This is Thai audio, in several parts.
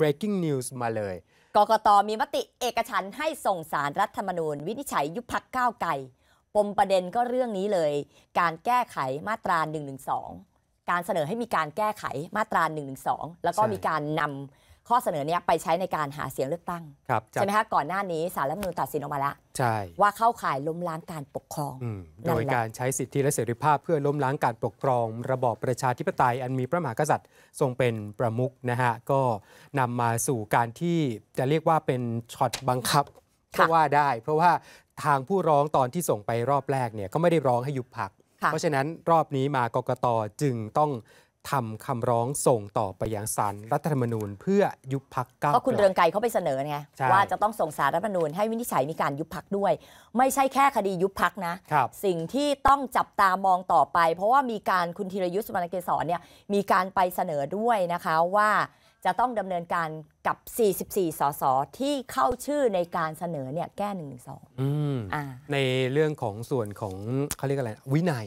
breaking news มาเลย กกต มีมติเอกฉันให้ส่งสารรัฐธรรมนูญวินิจฉัยยุบพักก้าวไกลปมประเด็นก็เรื่องนี้เลย การแก้ไขมาตรา1นึการเสนอให้มีการแก้ไขมาตรา1นึแล้วก็มีการนำข้อเสนอเนี้ยไปใช้ในการหาเสียงเลือกตั้งครับใช่ไหมคะก่อนหน้านี้สารรัฐมนูลตัดสินออกมาแล้วใช่ ว่าเข้าข่ายล้มล้างการปกครอง โดยการใช้สิทธิและเสรีภาพเพื่อล้มล้างการปกครอง ระบอบประชาธิปไตยอันมีพระมหากษัตริย์ทรงเป็นประมุขนะฮะ ก็นำมาสู่การที่จะเรียกว่าเป็นช็อตบังคับก็ว่าได้ เพราะว่าทางผู้ร้องตอนที่ส่งไปรอบแรกเนี่ยก็ไม่ได้ร้องให้ยุบพักเพราะฉะนั้นรอบนี้มากกตจึงต้องทำคำร้องส่งต่อไปอยังศาลรรัฐธรรมนูญเพื่อยุบพักก้าวก็คุณเรืองไกรเขาไปเสนอไงว่าจะต้องส่งสารรัฐธรรมนูญให้วินิจฉัยมีการยุบพักด้วย ไม่ใช่แค่คดียุบพักนะสิ่งที่ต้องจับตามองต่อไป เพราะว่ามีการคุณธีรยุทธ์สุวรรณเกษรเนี่ยมีการไปเสนอด้วยนะคะว่าจะต้องดำเนินการกับ 44 สสที่เข้าชื่อในการเสนอเนี่ยแก้1นึในเรื่องของส่วนของเขาเรียกอะไรวินัย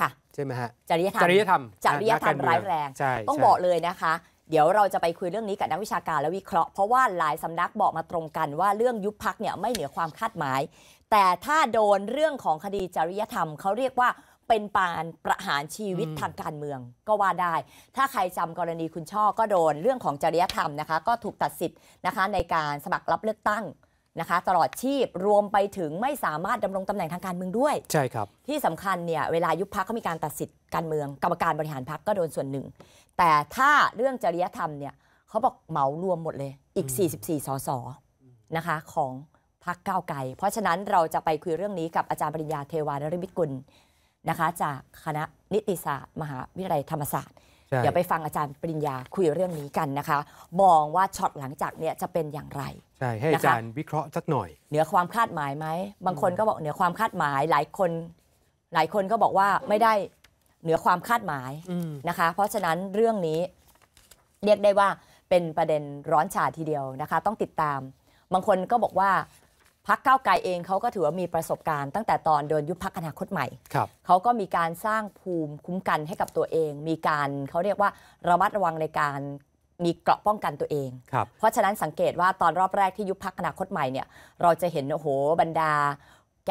ค่ะใช่ไหมฮะจริยธรรมจริยธรรมจริยธรรมร้ายแรง ต้องบอกเลยนะคะเดี๋ยวเราจะไปคุยเรื่องนี้กับนักวิชาการและวิเคราะห์เพราะว่าหลายสำนักบอกมาตรงกัน ว่าเรื่องยุบพักเนี่ยไม่เหนือความคาดหมาย แต่ถ้าโดนเรื่องของคดีจริยธรรมเขาเรียกว่าเป็นปานประหารชีวิตทางการเมืองก็ว่าได้ ถ้าใครจำกรณีคุณช่อก็โดนเรื่องของจริยธรรมนะคะ ก็ถูกตัดสิทธิ์นะคะในการสมัครรับเลือกตั้งนะคะตลอดชีพรวมไปถึงไม่สามารถดำรงตำแหน่งทางการเมืองด้วย ใช่ครับ ที่สำคัญเนี่ยเวลายุบพักก็มีการตัดสิทธิ์การเมือง กรรมการบริหารพักก็โดนส่วนหนึ่ง แต่ถ้าเรื่องจริยธรรมเนี่ยเขาบอกเหมารวมหมดเลยอีก 44สสนะคะของพักก้าวไกลเพราะฉะนั้นเราจะไปคุยเรื่องนี้กับอาจารย์ปริญญาเทวานริมิตกุลนะคะจากคณะนิติศาสตร์มหาวิทยาลัยธรรมศาสตร์เดี๋ยวไปฟังอาจารย์ปริญญาคุยเรื่องนี้กันนะคะมองว่าช็อตหลังจากเนี่ยจะเป็นอย่างไรใช่ให้อาจารย์วิเคราะห์สักหน่อยเหนือความคาดหมายไหมบางคนก็บอกเหนือความคาดหมายหลายคน หลายคนก็บอกว่าไม่ได้เหนือความคาดหมายนะคะเพราะฉะนั้นเรื่องนี้เรียกได้ว่าเป็นประเด็นร้อนฉาทีเดียวนะคะต้องติดตาม บางคนก็บอกว่าพักเก้าไกลเองเขาก็ถือว่ามีประสบการณ์ตั้งแต่ตอนเดินยุบพักอนาคตใหม่ เขาก็มีการสร้างภูมิคุ้มกันให้กับตัวเอง มีการเขาเรียกว่าระมัดระวังในการมีเกราะป้องกันตัวเอง เพราะฉะนั้นสังเกตว่าตอนรอบแรกที่ยุบพักอนาคตใหม่เนี่ย เราจะเห็นโอ้โหบรรดา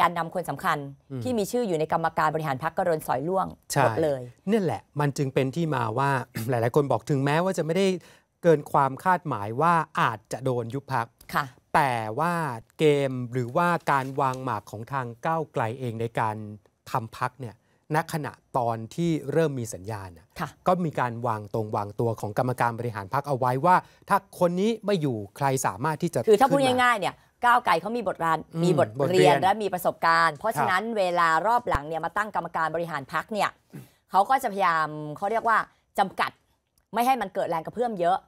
การนำคนสำคัญที่มีชื่ออยู่ในกรรมการบริหารพักก็โดนสอยล่วงหมดเลย เนี่ยแหละ มันจึงเป็นที่มาว่า หลายๆคนบอกถึงแม้ว่าจะไม่ได้เกินความคาดหมายว่าอาจจะโดนยุบพักแต่ว่าเกมหรือว่าการวางหมากของทางก้าวไกลเองในการทำพักเนี่ยณขณะตอนที่เริ่มมีสัญญาณ ก็มีการวางตรงวางตัวของกรรมการบริหารพักเอาไว้ว่าถ้าคนนี้ไม่อยู่ใครสามารถที่จะคือถ้าพูดง่ายๆเนี่ยก้าวไกลเขามีบทรานมีบทเรียนและมีประสบการณ์เพราะฉะนั้นเวลารอบหลังเนี่ยมาตั้งกรรมการบริหารพักเนี่ยเขาก็จะพยายามเขาเรียกว่าจำกัด ไม่ให้มันเกิดแรงกระเพื่อมเยอะ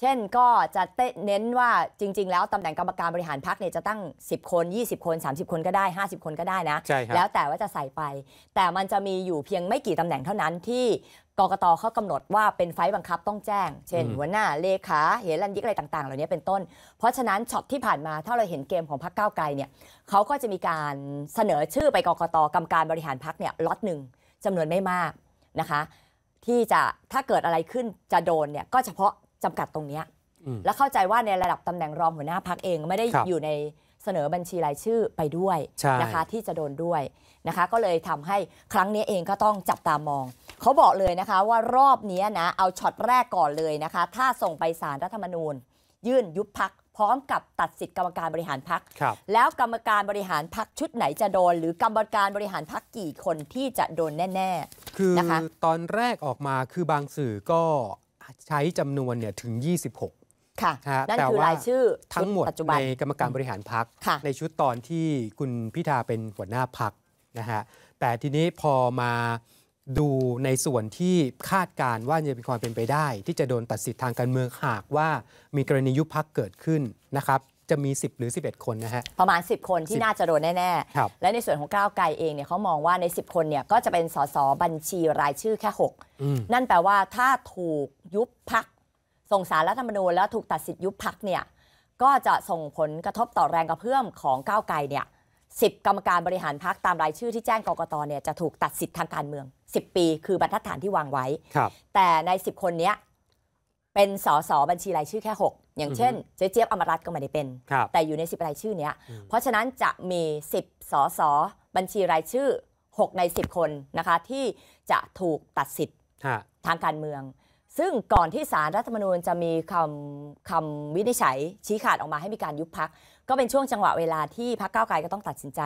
เช่นก็จะเน้นว่าจริงๆแล้วตำแหน่งกรรมการบริหารพักเนี่ยจะตั้ง10คน20คน30 คนก็ได้ 50 คนก็ได้นะ แล้วแต่ว่าจะใส่ไป แต่มันจะมีอยู่เพียงไม่กี่ตำแหน่งเท่านั้นที่กรกตเขากำหนดว่าเป็นไฟบังคับต้องแจ้ง เช่น หัวหน้าเลขาเหรันยิกอะไรต่าง ๆ เหล่านี้เป็นต้นเพราะฉะนั้นช็อตที่ผ่านมาถ้าเราเห็นเกมของพักเก้าวไกลเนี่ยเขาก็จะมีการเสนอชื่อไปกรกต กรรมการบริหารพักเนี่ยล็อตหนึ่งจำนวนไม่มากนะคะ ที่จะถ้าเกิดอะไรขึ้นจะโดนเนี่ยก็เฉพาะจำกัดตรงนี้แล้วเข้าใจว่าในระดับตำแหน่งรองหัวหน้าพักเองไม่ได้อยู่ในเสนอบัญชีรายชื่อไปด้วยนะคะที่จะโดนด้วยนะคะ ก็เลยทำให้ครั้งนี้เองก็ต้องจับตามอง เขาบอกเลยนะคะว่ารอบนี้นะ เอาช็อตแรกก่อนเลยนะคะ ถ้าส่งไปสารรัฐธรรมนูญ ยื่นยุบพักพร้อมกับตัดสิทธิ์กรรมการบริหารพักแล้วกรรมการบริหารพักชุดไหนจะโดน หรือกรรมการบริหารพักกี่คนที่จะโดนแน่ๆคือนะคะตอนแรกออกมาคือบางสื่อก็ใช้จำนวนเนี่ยถึง 26 ค่ะนั่นคือรายชื่อทั้งหมดในกรรมการบริหารพัก ในชุดตอนที่คุณพิธาเป็นหัวหน้าพักนะฮะ แต่ทีนี้พอมาดูในส่วนที่คาดการว่าจะมีความเป็นไปได้ ที่จะโดนตัดสิทธิ์ทางการเมืองหากว่ามีกรณียุบพักเกิดขึ้นนะครับจะมี 10 หรือ 11 คนนะฮะประมาณ 10 คนที่น่าจะโดนแน่ ๆ และในส่วนของก้าวไกลเองเนี่ยเขามองว่าใน 10 คนเนี่ยก็จะเป็นสสบัญชีรายชื่อแค่ 6 นั่นแปลว่าถ้าถูกยุบพักส่งสารรัฐธรรมนูญแล้วถูกตัดสิทธิ์ยุบพักเนี่ยก็จะส่งผลกระทบต่อแรงกระเพื่อมของก้าวไกลเนี่ยสิกรรมการบริหารพักตามรายชื่อที่แจ้งกรกตเนี่ยจะถูกตัดสิทธิ์ทางการเมือง10 ปี คือบรรทัดฐานที่วางไว้แต่ใน 10 คนนี้เป็นสสบัญชีรายชื่อแค่ 6อย่างเช่น เจ๊เจี๊ยบอมรัตก็ไม่ได้เป็น แต่อยู่ใน 10 รายชื่อเนี้ยเพราะฉะนั้นจะมี 10สอสอบัญชีรายชื่อ 6 ใน 10 คนนะคะที่จะถูกตัดสิทธิ์ทางการเมือง ซึ่งก่อนที่สารรัฐธรรมนูญจะมีคำคำวินิจฉัยชี้ขาดออกมาให้มีการยุบพัก ก็เป็นช่วงจังหวะเวลาที่พักเก้าไกลก็ต้องตัดสินใจ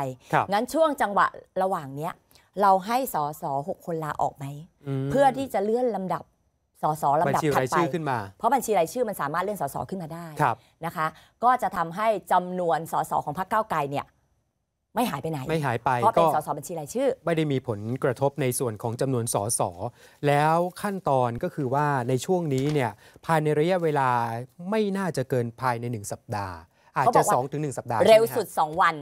งั้นช่วงจังหวะระหว่างเนี้ยเราให้สอสอหกคนลาออกไหมเพื่อที่จะเลื่อนลำดับสสลำดับถัดไป เพราะบัญชีรายชื่อ มันสามารถเลื่อนสสขึ้นมาได้นะคะ ก็จะทำให้จำนวนสสของพรรคก้าวไกลเนี่ยไม่หายไปไหนไม่หายไปเพราะเป็นสสบัญชีรายชื่อ ไม่ได้มีผลกระทบในส่วนของจำนวนสสแล้วขั้นตอนก็คือว่าในช่วงนี้เนี่ยภายในระยะเวลาไม่น่าจะเกินภายใน 1 สัปดาห์อาจจะ2อถึงหสัปดาห์เร็วสุด 2 วัน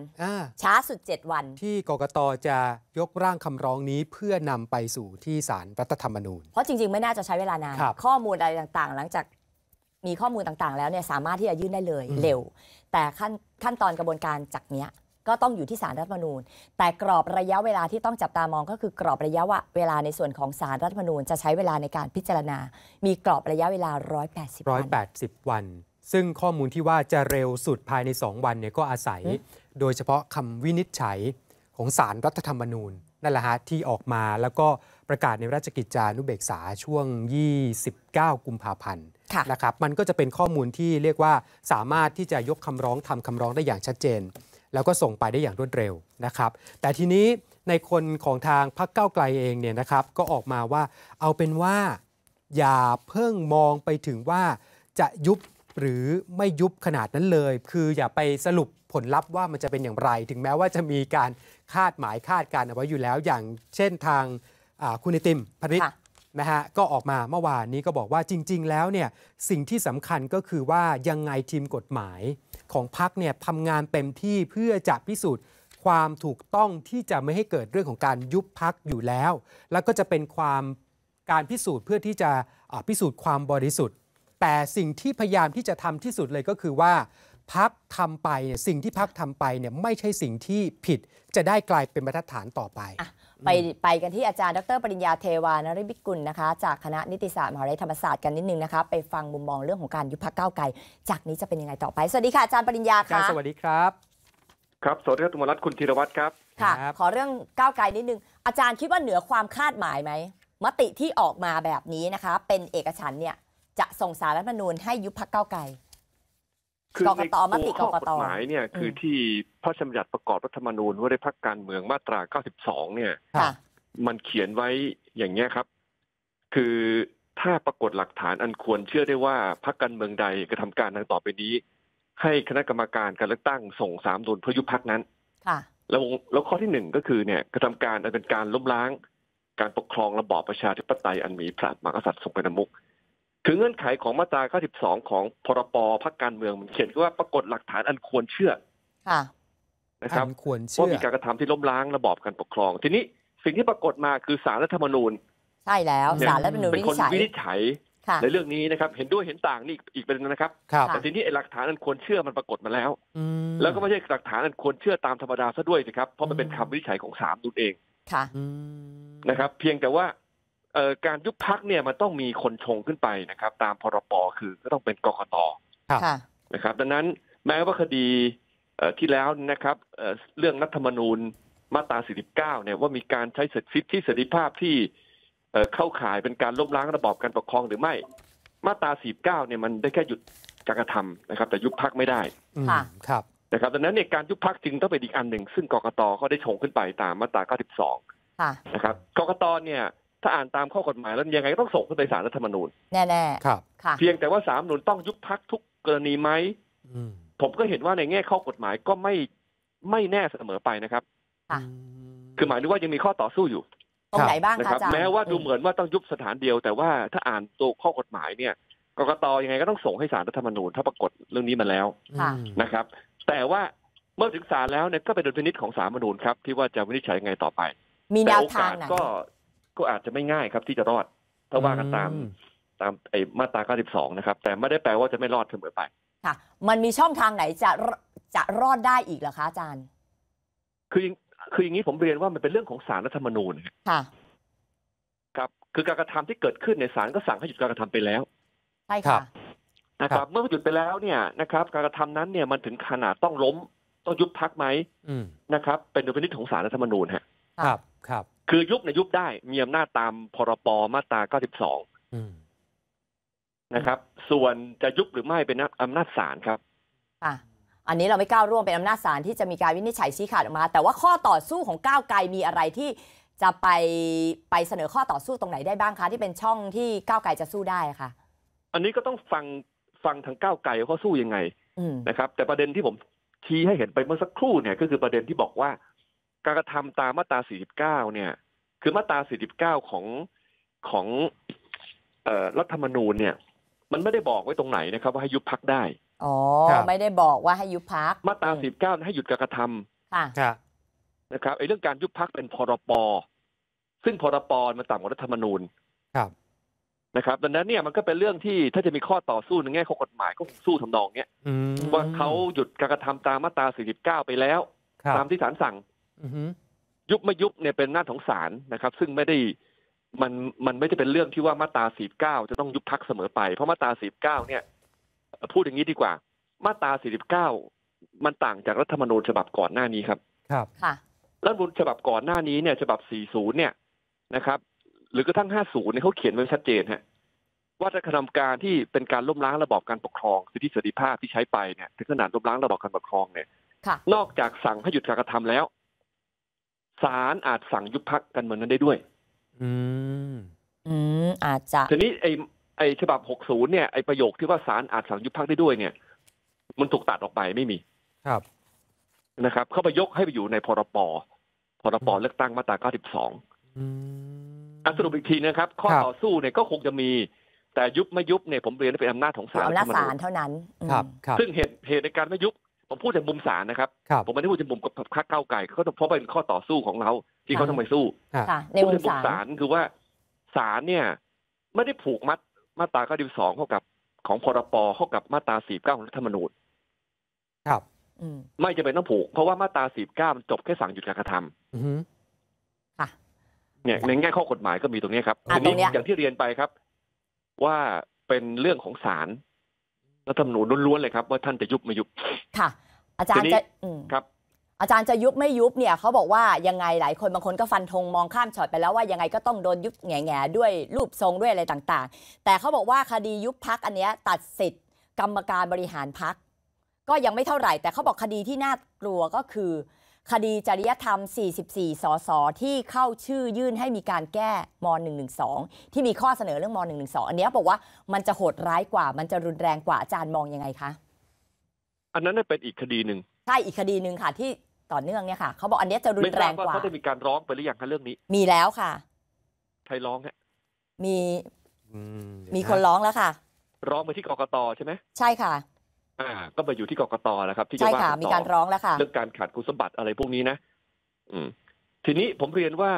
ช้าสุด 7 วัน ที่กกตจะยกร่างคำร้องนี้เพื่อนำไปสู่ที่ศาลรรัฐธรรมนูญเพราะจริงๆไม่น่าจะใช้เวลานาน ข้อมูลอะไรต่างๆหลังจากมีข้อมูลต่างๆแล้วเนี่ยสามารถที่จะยื่นได้เลยเร็ว แต่ขั้นขั้นตอนกระบวนการจากเนี้ย ก็ต้องอยู่ที่สารรัฐมนูญ แต่กรอบระยะเวลาที่ต้องจับตามองก็คือกรอบระยะเวลาในส่วนของสารรัฐมนูญจะใช้เวลาในการพิจารณา มีกรอบระยะเวลา 180วัน180 วันซึ่งข้อมูลที่ว่าจะเร็วสุดภายใน 2 วันเนี่ยก็อาศัยโดยเฉพาะคำวินิจฉัยของสารรัฐธรรมนูญนั่นแหละฮะที่ออกมาแล้วก็ประกาศในราชกิจจานุเบกษาช่วง 29 กุมภาพันธ์นะครับมันก็จะเป็นข้อมูลที่เรียกว่าสามารถที่จะยกคำร้องทำคำร้องได้อย่างชัดเจน แล้วก็ส่งไปได้อย่างรวดเร็วนะครับแต่ทีนี้ในคนของทางพรรคเก้าไกลเองเนี่ยนะครับก็ออกมาว่าเอาเป็นว่าอย่าเพิ่งมองไปถึงว่าจะยุบหรือไม่ยุบขนาดนั้นเลย คืออย่าไปสรุปผลลัพธ์ว่ามันจะเป็นอย่างไร ถึงแม้ว่าจะมีการคาดหมายคาดการเอาไว้อยู่แล้วอย่างเช่นทางคุณไอติมพริตนะฮะก็ออกมาเมื่อวานนี้ก็บอกว่าจริงๆแล้วเนี่ยสิ่งที่สำคัญก็คือว่ายังไงทีมกฎหมายของพักเนี่ยทำงานเต็มที่เพื่อจะพิสูจน์ความถูกต้องที่จะไม่ให้เกิดเรื่องของการยุบพักอยู่แล้ว แล้วก็จะเป็นความการพิสูจน์เพื่อที่จะพิสูจน์ความบริสุทธิ์แต่สิ่งที่พยายามที่จะทำที่สุดเลยก็คือว่าพักทำไปเนี่ยสิ่งที่พักทำไปเนี่ยไม่ใช่สิ่งที่ผิดจะได้กลายเป็นบรรทัดฐานต่อไปไป ไปกันที่อาจารย์ดรปริญญาเทวานริบิกุลนะคะจากคณะนิติศาสตร์มหาวิทยาลัยธรรมศาสตร์กันนิดนึงนะคะไปฟังมุมมองเรื่องของการยุบพักเก้าไกลจากนี้จะเป็นยังไงต่อไป สวัสดีค่ะอาจารย์ปริญญาค่ะสวัสดีครับครับ สวัสดีครับตุมรัตน์คุณธีรวัตรครับค่ะขอเรื่องก้าวไกลนิดนึงอาจารย์คิดว่าเหนือความคาดหมายไหมมติที่ออกมาแบบนี้นะคะเป็นเอกฉันเนี่ยจะส่งสารรัฐมนูญให้ยุบพักเก้าไกลกอกตมติกรกตหมายเนี่ยคือที่พระราชบัญญัติประกอบรัฐธรรมนูญว่าด้วยพักการเมืองมาตรา 92เนี่ยมันเขียนไว้อย่างเี้ยครับ คือถ้าปรากฏหลักฐานอันควรเชื่อได้ว่าพักการเมืองใดกระทำการดังต่อไปนี้ ให้คณะกรรมการการเลือกตั้งส่งสามดูลเพื่อยุบพักนั้นแล้วแล้วข้อที่หนึ่งก็คือเนี่ยกระทำการอันเป็นการล้มล้างการปกครองระบอบประชาธิปไตยอันมี พระมหากษัตริย์ทรงเป็นประมุขคือเงื่อนไขของมาตรา92ของพรปพักการเมืองมันเขียนว่าปรากฏหลักฐานอันควรเชื่อ ค่ะ นะครับควรเชื่อว่ามีการกระทำที่ล้มล้างระบอบการปกครอง ทีนี้สิ่งที่ปรากฏมาคือสารรัฐธรรมนูญใช่แล้วสารรัฐธรรมนูญเป็นคนวินิจฉัย ในเรื่องนี้นะครับ เห็นด้วยเห็นต่างนี่อีกเป็นนะครับแต่ทีนี้หลักฐานอันควรเชื่อมันปรากฏมาแล้วแล้วก็ไม่ใช่หลักฐานอันควรเชื่อตามธรรมดาซะด้วยนะครับ เพราะมันเป็นคำวินิจฉัยของศาลนูนเอง ค่ะ นะครับ เพียงแต่ว่าการยุบพักเนี่ยมันต้องมีคนชงขึ้นไปนะครับ ตามพรบคือก็ต้องเป็นกกตนะครับ ดังนั้นแม้ว่าคดีที่แล้วนะครับเรื่องรัฐธรรมนูญมาตรา 49เนี่ยว่ามีการใช้สิทธิเสรีภาพที่เข้าข่ายเป็นการล้มล้างระบอบการปกครองหรือไม่ มาตรา 49เนี่ยมันได้แค่หยุดการกระทำนะครับ แต่ยุบพักไม่ได้ครับนะครับดังนั้นเนี่ยการยุบพักจึงต้องเป็นอีกอันหนึ่งซึ่งกกตเขาได้ชงขึ้นไปตามมาตรา92นะครับกกตเนี่ยถ้าอ่านตามข้อกฎหมาย แล้วยังไงก็ต้องส่งขึ้นไปศาลรัฐธรรมนูญแน่ๆครับค่ะเพียงแต่ว่าสามนูนต้องยุบพักทุกกรณีไหมผมก็เห็นว่าในแง่ข้อกฎหมายก็ไม่ไม่แน่เสมอไปนะครับคือหมายถึงว่ายังมีข้อต่อสู้อยู่ตรงไหนบ้างคะอาจารย์แม้ว่าดูเหมือนว่าต้องยุบสถานเดียว แต่ว่าถ้าอ่านตัวข้อกฎหมายเนี่ยกรกตยังไงก็ต้องส่งให้สารรัฐธรรมนูญถ้าปรากฏเรื่องนี้มาแล้วนะครับ แต่ว่าเมื่อถึงศาลแล้วเนี่ยก็เป็นดุลพินิษของสารมนูญครับที่ว่าจะวินิจฉัยยังไงต่อไปมีแนวทางก็ก็อาจจะไม่ง่าย ครับ ที่จะรอดถ้าว่ากันตาม ตามไอ้มาตรา92นะครับแต่ไม่ได้แปลว่าจะไม่รอดเสมอไปค่ะมันมีช่องทางไหนจะจะรอดได้อีกเหรอคะอาจารย์ คือคืออย่างนี้ผมเรียนว่ามันเป็นเรื่องของสารรัฐธรรมนูญค่ะครับคือการกระทำที่เกิดขึ้นในศาลก็สั่งให้หยุดการกระทำไปแล้วใช่ค่ะนะครับ เมื่อหยุดไปแล้วเนี่ยนะครับ การกระทำนั้นเนี่ย มันถึงขนาดต้องล้ม ต้องยุบพักไหมนะครับ เป็นดุลพินิจของสารรัฐธรรมนูญฮะครับ ครับคือยุบในยุบได้มีอำนาจตามพรปมาตรา 92 นะครับ ส่วนจะยุบหรือไม่เป็นอำนาจศาลครับอ่ะอันนี้เราไม่ก้าวร่วมเป็นอำนาจศาลที่จะมีการวินิจฉัยชี้ขาดออกมา แต่ว่าข้อต่อสู้ของก้าวไกลมีอะไรที่จะไปไปเสนอข้อต่อสู้ตรงไหนได้บ้างคะที่เป็นช่องที่ก้าวไกลจะสู้ได้คะอันนี้ก็ต้องฟังฟังทางก้าวไกลเขาสู้ยังไงนะครับ แต่ประเด็นที่ผมชี้ให้เห็นไปเมื่อสักครู่ เนี่ย ก็คือประเด็นที่บอกว่าการกระทำตามมาตรา 49 เนี่ย คือมาตรา 49 ของของรัฐธรรมนูญเนี่ย มันไม่ได้บอกไว้ตรงไหนนะครับ ว่าให้ยุบพักได้อ๋อไม่ได้บอกว่าให้ยุบพัก มาตรา 49 ให้หยุดการกระทำค่ะ นะครับไอ้เรื่องการยุบพักเป็นพรปซึ่งพรปมันต่ำกว่ารัฐธรรมนูญ ครับ นะครับ ดังนั้นเนี่ยมันก็เป็นเรื่องที่ถ้าจะมีข้อต่อสู้ในแง่ของกฎหมายก็สู้ทำนองเนี้ยว่าเขาหยุดการกระทำตามมาตรา 49 ไปแล้ว ตามที่ศาลสั่งยุบไม่ยุบเนี่ยเป็นหน้าของศาลนะครับ ซึ่งไม่ได้มันมันไม่ได้เป็นเรื่องที่ว่ามาตราสี่เก้าจะต้องยุบพักเสมอไป เพราะมาตราสี่เก้าเนี่ยพูดอย่างนี้ดีกว่า มาตราสี่สิบเก้ามันต่างจากรัฐธรรมนูญฉบับก่อนหน้านี้ครับ ครับค่ะรัฐมนูญฉบับก่อนหน้านี้เนี่ย ฉบับสี่ศูนย์เนี่ยนะครับ หรือกระทั่งห้าศูนย์เนี่ยเขาเขียนไว้ชัดเจนฮะว่าจะกระทำการที่เป็นการล้มล้างระบอบการปกครองสิทธิเสรีภาพที่ใช้ไปเนี่ยถึงขนาดล้มล้างระบอบการปกครองเนี่ยนอกจากสั่งให้หยุดการกระทำแล้วศาลอาจสั่งยุบพักกันเหมือนนั้นได้ด้วย อืม อืม อาจจะ ทีนี้ไอ้ไอ้ฉบับ 60 เนี่ย ไอ้ประโยคที่ว่าศาลอาจสั่งยุบพักได้ด้วยเนี่ย มันถูกตัดออกไปไม่มี ครับ นะครับ เขาไปยกให้ไปอยู่ในพรปพรปเลือกตั้งมาตรา92อันสรุปอีกทีนะครับ ข้อต่อสู้เนี่ยก็คงจะมี แต่ยุบไม่ยุบเนี่ยผมเรียนเป็นอำนาจของศาลอำนาจศาลเท่านั้นครับ ซึ่งเหตุเหตุในการไม่ยุบผมพูดจากมุมศาลนะ ครับ ผมไม่ได้พูดจากมุมกับข้าเก้าไก่เขาเพราะเป็นข้อต่อสู้ของเรา ที่เขาทำไมสู้ในมุมศาล คือว่าศาลเนี่ย ไม่ได้ผูกมัดมาตราองเข้ากับ ของพรปเข้ากับมาตรา้าของรัฐธรรมนูญครับไม่จะเป็นต้องผูก เพราะว่ามาตรา้ามันจบแค่สั่งหยุดการกระทำเนี่ยในแง่ข้อกฎหมายก็มีตรงนี้ครับทีนี้อย่างที่เรียนไปครับ ว่าเป็นเรื่องของศาลรัฐธรรมนูญล้วนๆเลยครับ ว่าท่านจะยุบไม่ยุบ ค่ะ อาจารย์จะครับ อาจารย์จะยุบไม่ยุบเนี่ยเขาบอกว่ายังไงหลายคนบางคนก็ฟันธงมองข้ามฉอดไปแล้วว่ายังไงก็ต้องโดนยุบแง่ๆด้วย รูปทรงด้วยอะไรต่าง ๆ แต่เขาบอกว่าคดียุบพักอันเนี้ยตัดสิทธิ์ กรรมการบริหารพักก็ยังไม่เท่าไหร่ แต่เขาบอกคดีที่น่ากลัวก็คือคดีจริยธรรม 44 สสที่เข้าชื่อยื่นให้มีการแก้ม112ที่มีข้อเสนอเรื่องม112อันนี้บอกว่ามันจะโหดร้ายกว่ามันจะรุนแรงกว่า อาจารย์มองยังไงคะ อันนั้นเป็นอีกคดีหนึ่งใช่ อีกคดีหนึ่งค่ะ ที่ต่อเนื่องเนี่ยค่ะเขาบอกอันนี้จะรุนแรงกว่าเขาจะมีการร้องไปหรือยังคะเรื่องนี้ มีแล้วค่ะ ใครร้องฮะมี มีคนร้องแล้วค่ะ ร้องไปที่กกตใช่ไหมใช่ค่ะอ่า ก็ไปอยู่ที่กรกตแล้วครับ ที่จะว่าต่มีการร้องแล้วค่ะเรื่องการขาดคุณสมบัติอะไรพวกนี้นะ อืทีนี้ผมเรียนว่า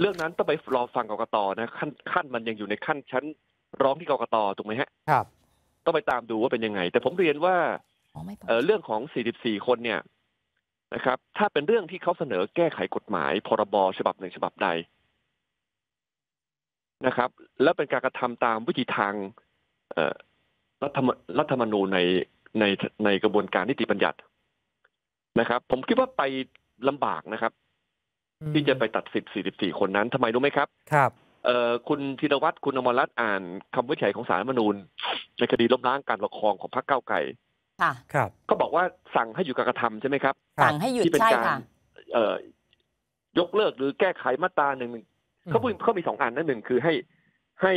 เรื่องนั้นต้องไปรอฟังกรกตนะ ขั้น ขั้นมันยังอยู่ในขั้นชั้น ร้องที่กรกตถูกไหมฮะ ครับ ต้องไปตามดูว่าเป็นยังไง แต่ผมเรียนว่าเเรื่องของ 44 คน เนี่ย นะครับ ถ้าเป็นเรื่องที่เขาเสนอแก้ไขกฎหมายพรบฉบับหนึ่ง ฉบับใดนะครับ แล้วเป็นการกระทำตามวิธีทาง เอรัฐมรัฐธรรมนูญในในในกระบวนการนิติบัญญัติ นะครับ ผมคิดว่าไปลำบากนะครับที่จะไปตัดสิบสี่สิบสี่คนนั้นทำไมรู้ไหมครับ ครับ เอ่อคุณธีรวัตรคุณอมรรัตน์อ่านคำวิจัยของสารมนูญในคดีล้มล้างการปกครองของพรรคเก้าไก่ค่ะครับก็บอกว่าสั่งให้อยู่กับกระทำใช่ไหมครับ สั่งให้หยุดที่เป็นการเอ่อยกเลิก หรือแก้ไขมาตราหนึ่งเขาพูดเขามีสองอันนั่นหนึ่งคือให้ ให้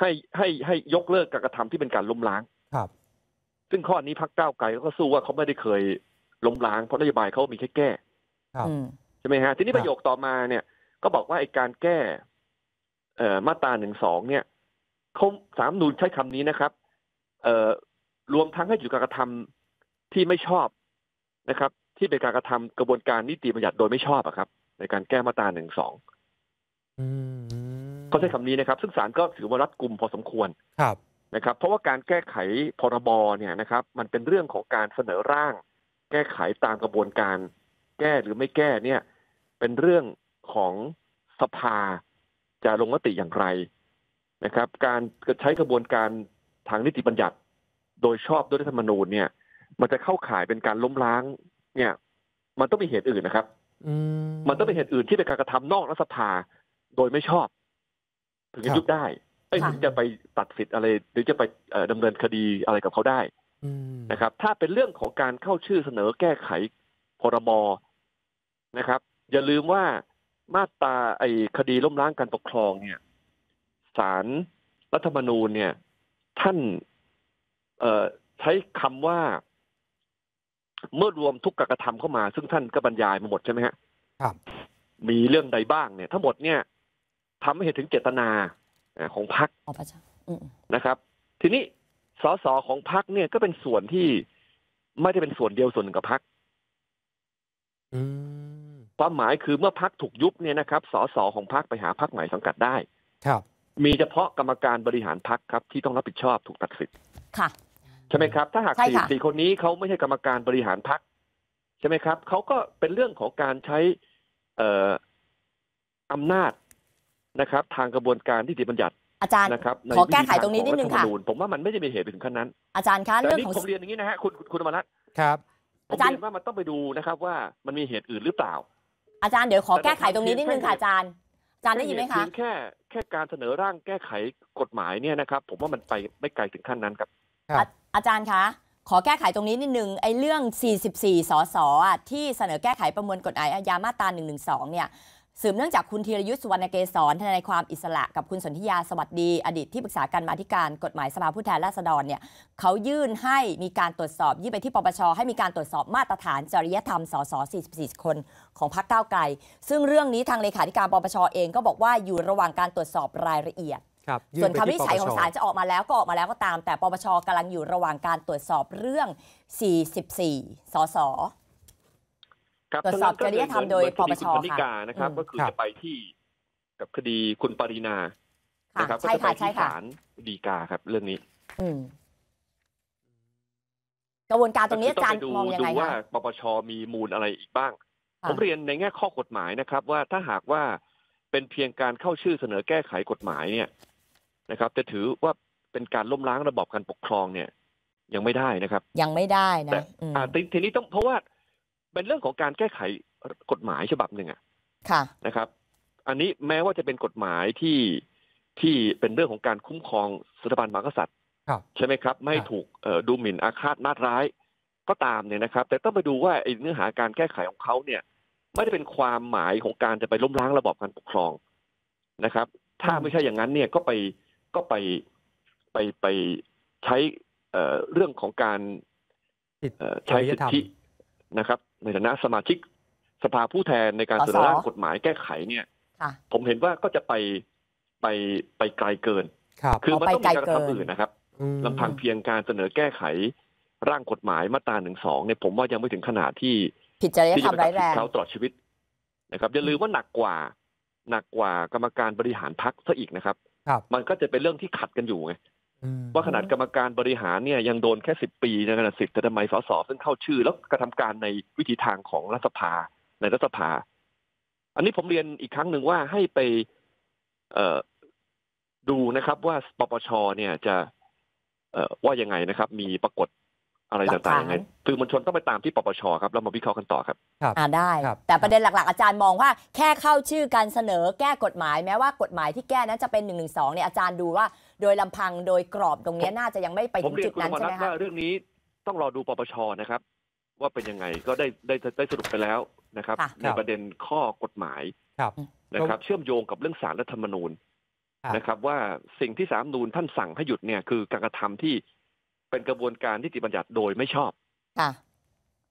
ให้ให้ให้ยกเลิกการกระทำที่เป็นการล้มล้าง ครับ ซึ่งข้อนี้พักเก้าไกลก็สู้ว่าเขาไม่ได้เคยล้มล้างเพราะนโยบายเขามีแค่แก้ ครับใช่ไหมฮะ ทีนี้ประโยคต่อมาเนี่ย ก็บอกว่าไอ้การแก้ เอ่อมาตราหนึ่งสองเนี่ยเขาสามนูนใช้คำนี้นะครับ เอ่อรวมทั้งให้หยุดการกระทำที่ไม่ชอบนะครับ ที่เป็นการกระทำกระบวนการนิติบัญญัติโดยไม่ชอบอะครับ ในการแก้มาตราหนึ่งสองเขาใช้คำนี้นะครับซึ่งศาลก็ถือว่ารัดกลุ่มพอสมควรครับนะครับ เพราะว่าการแก้ไขพรบเนี่ยนะครับ มันเป็นเรื่องของการเสนอร่าง แก้ไขตามกระบวนการ แก้หรือไม่แก้เนี่ย เป็นเรื่องของสภาจะลงมติอย่างไรนะครับ การใช้กระบวนการทางนิติบัญญัติ โดยชอบด้วยรัฐธรรมนูญเนี่ย มันจะเข้าข่ายเป็นการล้มล้าง เนี่ย มันต้องมีเหตุอื่นนะครับมันต้องเป็นเหตุอื่นที่เป็นการกระทำนอกรัฐสภาโดยไม่ชอบ ถึงจะยุบได้ไอ้ถึงจะไปตัดสิทธิ์อะไรหรือจะไปดำเนินคดีอะไรกับเขาได้นะครับ ถ้าเป็นเรื่องของการเข้าชื่อเสนอแก้ไข พรบนะครับ อย่าลืมว่ามาตราไอ้คดีล้มล้างการปกครอง เนี่ยสารรัฐธรรมนูญเนี่ย ท่านใช้คำว่า เมื่อรวมทุกการกระทำเข้ามา ซึ่งท่านก็บรรยายมาหมดใช่ไหมฮะครับ มีเรื่องใดบ้างเนี่ยทั้งหมดเนี่ยทำให้เห็นถึงเจตนาของพรรคนะครับ ทีนี้สสของพรรคเนี่ยก็เป็นส่วนที่ไม่ได้เป็นส่วนเดียวส่วนหนึ่งกับพรรคความหมายคือเมื่อพักถูกยุบเนี่ยนะครับสสของพักไปหาพักใหม่สังกัดได้ ครับ มีเฉพาะกรรมการบริหารพักครับ ที่ต้องรับผิดชอบถูกตัดสิทธิ์ค่ะใช่ไหมครับ ถ้าหากสี่สี่คนนี้เขาไม่ใช่กรรมการบริหารพักใช่ไหมครับเขาก็เป็นเรื่องของการใช้เอออำนาจนะครับทางกระบวนการที่ดีบัญญัติอาจารย์นะครับขอแก้ไขตรงนี้นิดนึงค่ะผมว่ามันไม่ได้ีเหตุถึงขั้นนั้น อาจารย์คะเรื่องของผมเรียนอย่างนี้นะฮะคุณคุณธรรมรัตครับ อาจารย์ว่ามันต้องไปดูนะครับว่ามันมีเหตุอื่นหรือเปล่า อาจารย์ เดี๋ยวขอแก้ไขตรงนี้นิดนึงค่ะอาจารย์ อาจารย์ได้ยินไหมคะแค่แค่การเสนอร่างแก้ไขกฎหมายเนี่ยนะครับผมว่ามันไปไม่ไกลถึงขั้นนั้นครับ อาจารย์คะ ขอแก้ไขตรงนี้นิดนึงไอ้เรื่อง 44 สสที่เสนอแก้ไขประมวลกฎหมายอาญามาตรา 112 เนี่ยสืบเนื่องจากคุณธีรยุทธ์สุวรรณเกษรทนายความอิสระกับคุณสนธิยาสวัสดี อดีตที่ปรึกษาการมาธิการกฎหมายสภาผู้แทนราษฎรเนี่ยเขายื่นให้มีการตรวจสอบยื่นไปที่ปปชให้มีการตรวจสอบมาตรฐานจริยธรรมสส44 คน ของพรรคก้าวไกลซึ่งเรื่องนี้ทางเลขาธิการปปชเอง ก็บอกว่าอยู่ระหว่างการตรวจสอบรายละเอียดส่วนคำวิจัยของศาลจะออกมาแล้วก็ออกมาแล้วก็ตาม แต่ปปชกำลังอยู่ระหว่างการตรวจสอบเรื่อง 44สสตรวจสอบจริยธรรมโดยปปชค่ะนะครับ ก็คือจะไปที่ กับคดีคุณปรินานะครับะใช่ี่ะาีกาครับ เรื่องนี้กระบวนการตรงนี้อาจารย์มองยังไงคะว่า ปปช มีมูลอะไรอีกบ้าง ผมเรียนในแง่ข้อกฎหมายนะครับว่าถ้าหากว่าเป็นเพียงการเข้าชื่อเสนอแก้ไขกฎหมายเนี่ย นะครับ จะถือว่าเป็นการล้มล้างระบอบการปกครอง เนี่ย ยังไม่ได้นะครับ ยังไม่ได้นะแต่ทีนี้ต้องเพราะว่าเป็นเรื่องของการแก้ไขกฎหมายฉบับหนึ่งอะ่ะนะครับ อันนี้แม้ว่าจะเป็นกฎหมายที่ที่เป็นเรื่องของการคุ้มครองสถาบันมหากษัตริย์ใช่ไหมครับไม่ถูกดูหมิ่นอาฆาตมาร้ายก็ตามเนี่ยนะครับ แต่ต้องไปดูว่าเนื้อหาการแก้ไขของเขาเนี่ย ไม่ได้เป็นความหมายของการจะไปล้มล้างระบอบการปกครองนะครับ ถ้าไม่ใช่อย่างนั้นเนี่ยก็ไปก็ไปไปไปใช้เรื่องของการใช้สิทธินะครับในฐานะสมาชิกสภาผู้แทนในการเสนอร่างกฎหมายแก้ไขเนี่ยผมเห็นว่าก็จะไปไปไปไกลเกินคือมันต้องมีการทำอื่นนะครับลำพังเพียงการเสนอแก้ไขร่างกฎหมายมาตราหนึ่งสองเนี่ย ผมว่ายังไม่ถึงขนาดที่ผิดจริยธรรมร้ายแรงเขาตลอดชีวิตนะครับอย่าลืมว่าหนักกว่าหนักกว่ากรรมการบริหารพักซะอีกนะครับ มันก็จะเป็นเรื่องที่ขัดกันอยู่ไงว่าขนาดกรรมการบริหารเนี่ยยังโดนแค่สิบปีในขณะสิท์แต่ทำไมสสซึ่งเข้าชื่อ แล้วกระทำการในวิธีทางของรัฐสภาในรัฐสภา อันนี้ผมเรียนอีกครั้งหนึ่งว่าให้ไปดูนะครับว่าปปช เนี่ยจะว่ายังไงนะครับ มีปรากฏอะไรต่างๆไงคือมวลชนต้องไปตามที่ปปชครับแล้วมาวิเคราะห์กันต่อครับอ่าได้ แต่ประเด็นหลัก ๆ อาจารย์มองว่าแค่เข้าชื่อการเสนอแก้กฎหมายแม้ว่ากฎหมายที่แก้นั้นจะเป็นหนึ่งหนึ่งสองเนี่ยอาจารย์ดูว่าโดยลำพังโดยกรอบตรงนี้น่าจะยังไม่ไปถึงจุดนั้นใช่ไหมคะเรื่องนี้ต้องรอดูปปชนะครับ ว่าเป็นยังไงก็ได้ได้ได้สรุปไปแล้วนะครับในประเด็นข้อกฎหมายนะครับเชื่อมโยงกับเรื่องสารรัฐธรรมนูญนะครับ ว่าสิ่งที่สามนูนท่านสั่งให้หยุดเนี่ยคือการกระทำที่ เป็นกระบวนการที่ติบัญญัติโดยไม่ชอบ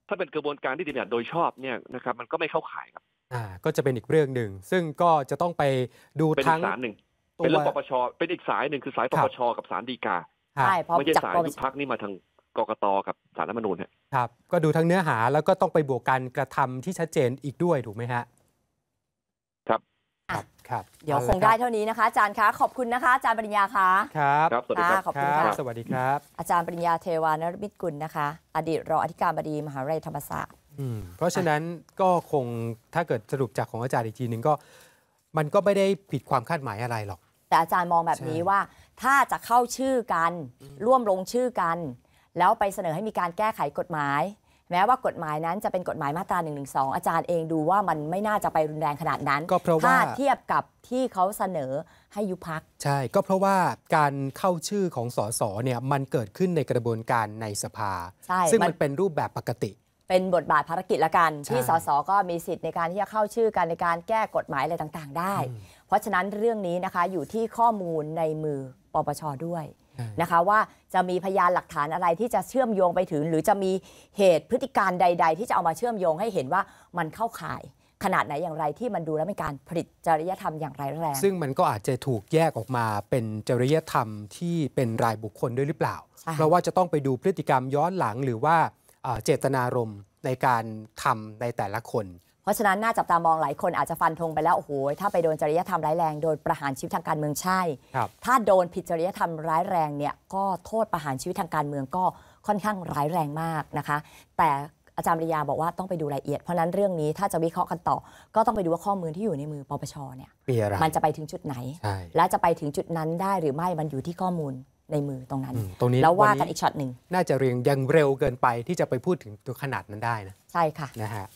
ถ้าเป็นกระบวนการที่ติบัญญัติโดยชอบเนี่ยนะครับมันก็ไม่เข้าข่ายครับอ่าก็จะเป็นอีกเรื่องหนึ่งซึ่งก็จะต้องไปดูทั้งนสารหึ่งเป็นเรื่องปปชเป็นอีกสายหนึ่งคือสายปปชกับสารดีกาใช่เพราะไม่ใช่สายยุบพักนี่มาทางกกตกับสารรัฐมนูลครับ ก็ดูทั้งเนื้อหาแล้วก็ต้องไปบวกกันกระทำที่ชัดเจนอีกด้วยถูกไหมฮะ ครับครับเดี๋ยวคงได้เท่านี้นะคะอาจารย์คะ ขอบคุณนะคะ อาจารย์ปริญญาคะ ครับ ครับสวัสดีครับขอบคุณค่ะสวัสดีครับอาจารย์ปริญญาเทวานรมิตกุลนะคะ อดีตรองอธิการบดีมหาวิทยาลัยธรรมศาสตร์เพราะฉะนั้นก็คงถ้าเกิดสรุปจากของอาจารย์อีกทีหนึ่งก็ มันก็ไม่ได้ผิดความคาดหมายอะไรหรอกแต่อาจารย์มองแบบนี้ว่าถ้าจะเข้าชื่อกันร่วมลงชื่อกัน แล้วไปเสนอให้มีการแก้ไขกฎหมาย แม้ว่ากฎหมายนั้นจะเป็นกฎหมายมาตรา1นึอาจารย์เองดูว่ามันไม่น่าจะไปรุนแรงขนาดนั้น ก็เพราะว่าเทียบกับที่เขาเสนอให้ยุพักใช่ก็เพราะว่าการเข้าชื่อของสสเนี่ยมันเกิดขึ้นในกระบวนการในสภา ซึ่งมันเป็นรูปแบบปกติเป็นบทบาทภารกิจละกัน ที่สสก็มีสิทธิ์ในการที่จะเข้าชื่อกันในการแก้กฎหมายอะไรต่าง ๆ ได้ เพราะฉะนั้นเรื่องนี้นะคะอยู่ที่ข้อมูลในมือปปชด้วยนะคะ ว่าจะมีพยานหลักฐานอะไรที่จะเชื่อมโยงไปถึง หรือจะมีเหตุพฤติการใด ๆ ที่จะเอามาเชื่อมโยงให้เห็นว่ามันเข้าข่ายขนาดไหนอย่างไรที่มันดูแล้วเป็นการผลิตจริยธรรมอย่างไรแรงซึ่งมันก็อาจจะถูกแยกออกมาเป็นจริยธรรมที่เป็นรายบุคคลด้วยหรือเปล่าเพราะว่าจะต้องไปดูพฤติกรรมย้อนหลังหรือว่าเจตนารมณ์ในการทำในแต่ละคน เพราะฉะนั้น น่าจับตามองหลายคนอาจจะฟันธง ไปแล้วโอ้โหถ้าไปโดนจริยธรรมร้ายแรงโดนประหารชีวิตทางการเมืองใช่ถ้าโดนผิดจริยธรรมร้ายแรงเนี่ยก็โทษประหารชีวิตทางการเมืองก็ค่อนข้างร้ายแรงมากนะคะแต่อาจารย์ปริยาบอกว่าต้องไปดูรายละเอียดเพราะนั้นเรื่องนี้ถ้าจะวิเคราะห์กันต่อ ก็ต้องไปดูว่าข้อมูลที่อยู่ในมือปปชเนี่ยมันจะไปถึงจุดไหน และจะไปถึงจุดนั้นได้หรือไม่มันอยู่ที่ข้อมูลในมือตรงนั้นตรงนี้แล้วว่ากันอีกช็อตหนึ่ง น่าจะเรียงยังเร็วเกินไปที่จะไปพูดถึงตัวขนาดนั้นได้นะใช่ค่ะนะฮะ